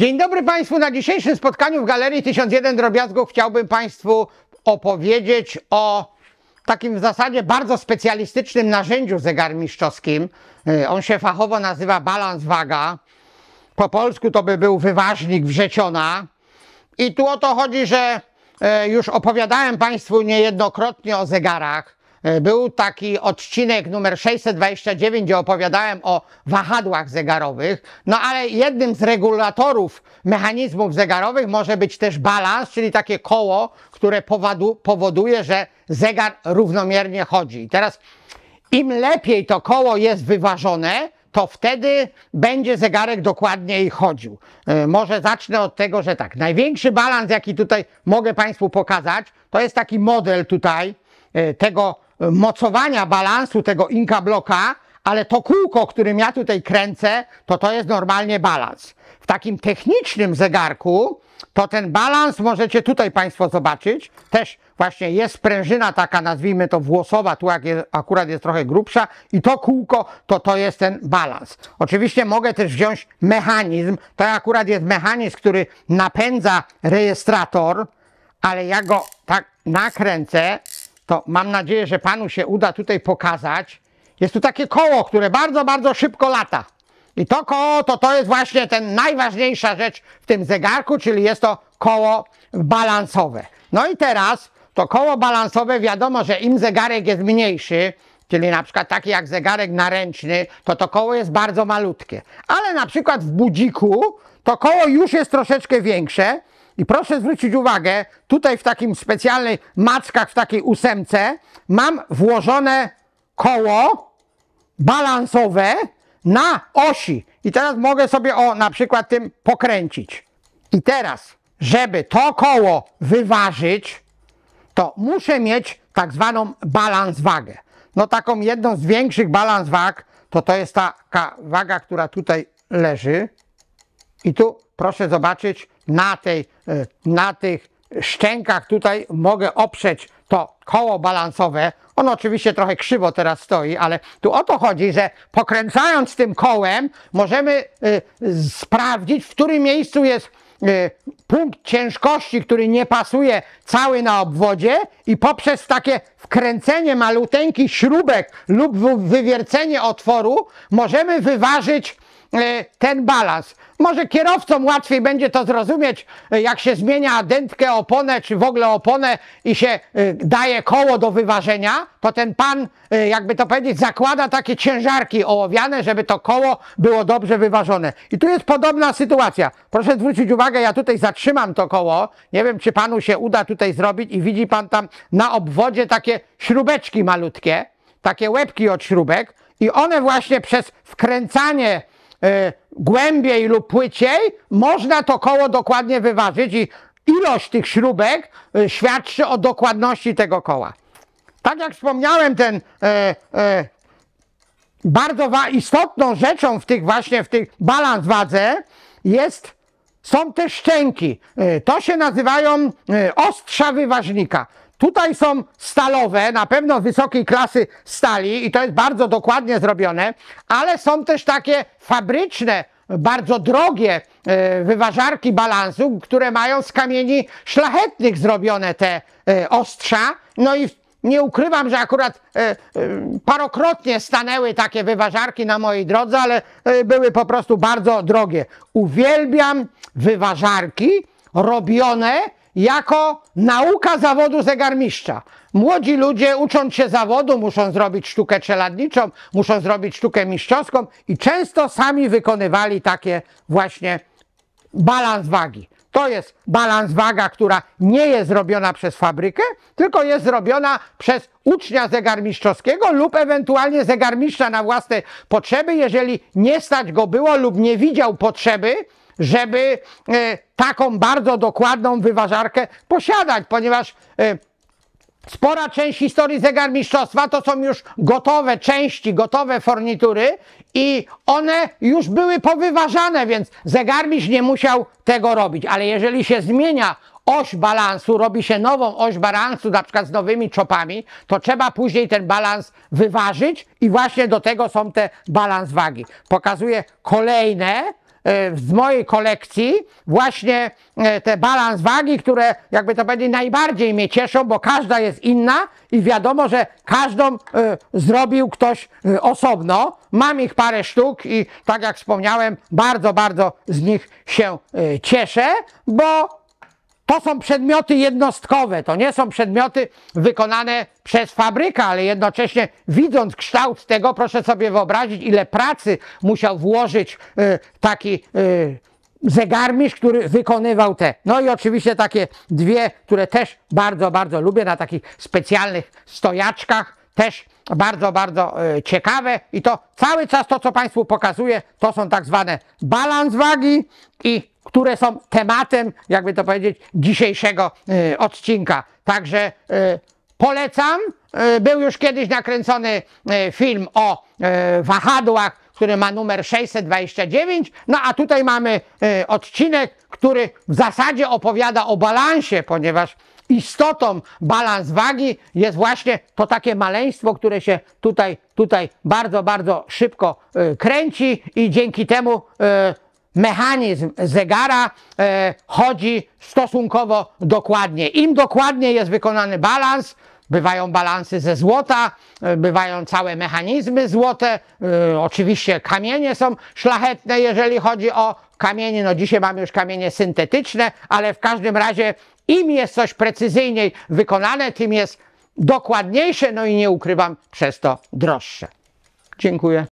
Dzień dobry Państwu. Na dzisiejszym spotkaniu w Galerii 1001 Drobiazgów chciałbym Państwu opowiedzieć o takim w zasadzie bardzo specjalistycznym narzędziu zegarmistrzowskim. Y, on się fachowo nazywa balans waga. Po polsku to by był wyważnik wrzeciona. I tu o to chodzi, że y, już opowiadałem Państwu niejednokrotnie o zegarach. E, był taki odcinek numer 629, gdzie opowiadałem o wahadłach zegarowych, no ale jednym z regulatorów mechanizmów zegarowych może być też balans, czyli takie koło, które powoduje, że zegar równomiernie chodzi. I teraz im lepiej to koło jest wyważone, to wtedy będzie zegarek dokładniej chodził. E, może zacznę od tego, że tak, największy balans, jaki tutaj mogę Państwu pokazać, to jest taki model tutaj e, tego mocowania balansu tego inka bloka, ale to kółko, którym ja tutaj kręcę, to to jest normalnie balans. W takim technicznym zegarku, to ten balans możecie tutaj Państwo zobaczyć. Też właśnie jest sprężyna taka, nazwijmy to włosowa, tu jest, akurat jest trochę grubsza i to kółko, to to jest ten balans. Oczywiście mogę też wziąć mechanizm, to akurat jest mechanizm, który napędza rejestrator, ale ja go tak nakręcę, to mam nadzieję, że Panu się uda tutaj pokazać. Jest tu takie koło, które bardzo, bardzo szybko lata. I to koło to, to jest właśnie ten najważniejsza rzecz w tym zegarku, czyli jest to koło balansowe. No i teraz to koło balansowe wiadomo, że im zegarek jest mniejszy, czyli na przykład taki jak zegarek naręczny, to to koło jest bardzo malutkie. Ale na przykład w budziku to koło już jest troszeczkę większe, i proszę zwrócić uwagę, tutaj w takim specjalnej maczkach, w takiej ósemce mam włożone koło balansowe na osi. I teraz mogę sobie o na przykład tym pokręcić. I teraz, żeby to koło wyważyć, to muszę mieć tak zwaną balans wagę. No taką jedną z większych balans wag to to jest taka waga, która tutaj leży i tu proszę zobaczyć, na, tej, e, na tych szczękach tutaj mogę oprzeć to koło balansowe. Ono oczywiście trochę krzywo teraz stoi, ale tu o to chodzi, że pokręcając tym kołem możemy e, sprawdzić, w którym miejscu jest e, punkt ciężkości, który nie pasuje cały na obwodzie i poprzez takie wkręcenie maluteńki śrubek lub wywiercenie otworu możemy wyważyć E, ten balans. Może kierowcom łatwiej będzie to zrozumieć, e, jak się zmienia dętkę, oponę, czy w ogóle oponę i się e, daje koło do wyważenia, to ten pan, jakby to powiedzieć, zakłada takie ciężarki ołowiane, żeby to koło było dobrze wyważone. I tu jest podobna sytuacja. Proszę zwrócić uwagę, ja tutaj zatrzymam to koło. Nie wiem, czy panu się uda tutaj zrobić i widzi pan tam na obwodzie takie śrubeczki malutkie, takie łebki od śrubek i one właśnie przez wkręcanie Y, głębiej lub płyciej, można to koło dokładnie wyważyć i ilość tych śrubek y, świadczy o dokładności tego koła. Tak jak wspomniałem, ten e, e, bardzo istotną rzeczą w tych właśnie, w tych balans wadze jest, są te szczęki. To się nazywają ostrza wyważnika. Tutaj są stalowe, na pewno wysokiej klasy stali i to jest bardzo dokładnie zrobione, ale są też takie fabryczne, bardzo drogie e, wyważarki balansu, które mają z kamieni szlachetnych zrobione te e, ostrza. No i nie ukrywam, że akurat e, parokrotnie stanęły takie wyważarki na mojej drodze, ale były po prostu bardzo drogie. Uwielbiam wyważarki robione jako nauka zawodu zegarmistrza. Młodzi ludzie ucząc się zawodu muszą zrobić sztukę czeladniczą, muszą zrobić sztukę mistrzowską i często sami wykonywali takie właśnie balans wagi. To jest balans waga, która nie jest zrobiona przez fabrykę, tylko jest zrobiona przez ucznia zegarmistrzowskiego lub ewentualnie zegarmistrza na własne potrzeby, jeżeli nie stać go było lub nie widział potrzeby żeby e, taką bardzo dokładną wyważarkę posiadać, ponieważ e, Spora część historii zegarmistrzostwa to są już gotowe części, gotowe fornitury i one już były powyważane, więc zegarmistrz nie musiał tego robić. Ale jeżeli się zmienia oś balansu, robi się nową oś balansu, na przykład z nowymi czopami, to trzeba później ten balans wyważyć i właśnie do tego są te balans wagi. Pokazuję kolejne E, z mojej kolekcji właśnie e, te balans wagi, które jakby to będzie najbardziej mnie cieszą, bo każda jest inna i wiadomo, że każdą e, zrobił ktoś osobno. Mam ich parę sztuk i tak jak wspomniałem, bardzo, bardzo z nich się cieszę, bo to są przedmioty jednostkowe, to nie są przedmioty wykonane przez fabrykę, ale jednocześnie widząc kształt tego, proszę sobie wyobrazić, ile pracy musiał włożyć y, taki y, zegarmistrz, który wykonywał te. No i oczywiście takie dwie, które też bardzo, bardzo lubię na takich specjalnych stojaczkach, też bardzo, bardzo y, ciekawe i to cały czas to, co Państwu pokazuję, to są tak zwane balans wagi i które są tematem, jakby to powiedzieć, dzisiejszego y, odcinka. Także y, polecam. Y, był już kiedyś nakręcony film o wahadłach, który ma numer 629. No a tutaj mamy odcinek, który w zasadzie opowiada o balansie, ponieważ istotą balans wagi jest właśnie to takie maleństwo, które się tutaj, tutaj bardzo, bardzo szybko kręci i dzięki temu mechanizm zegara e, chodzi stosunkowo dokładnie. Im dokładnie jest wykonany balans, bywają balansy ze złota, e, bywają całe mechanizmy złote, e, oczywiście kamienie są szlachetne, jeżeli chodzi o kamienie, no dzisiaj mamy już kamienie syntetyczne, ale w każdym razie im jest coś precyzyjniej wykonane, tym jest dokładniejsze, no i nie ukrywam, przez to droższe. Dziękuję.